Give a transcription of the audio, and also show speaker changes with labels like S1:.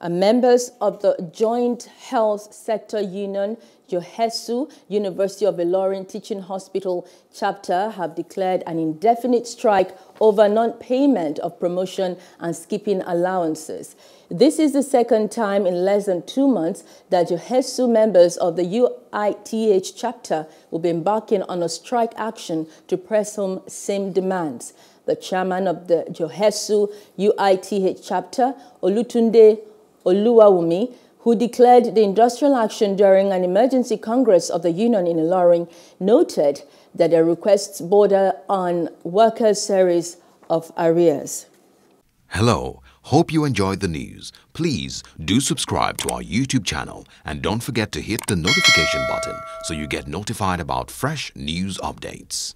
S1: uh, members of the Joint Health Sector Union, JOHESU, University of Ilorin Teaching Hospital chapter have declared an indefinite strike over non-payment of promotion and skipping allowances. This is the second time in less than two months that JOHESU members of the UITH chapter will be embarking on a strike action to press home same demands. The chairman of the JOHESU UITH chapter, Olutunde Oluwawumi, who declared the industrial action during an emergency congress of the union in Ilorin, noted that the requests border on workers'
S2: series of arrears.
S3: Hello, hope you enjoyed the news. Please do subscribe to our YouTube channel and don't forget to hit the notification button so you get notified about fresh news updates.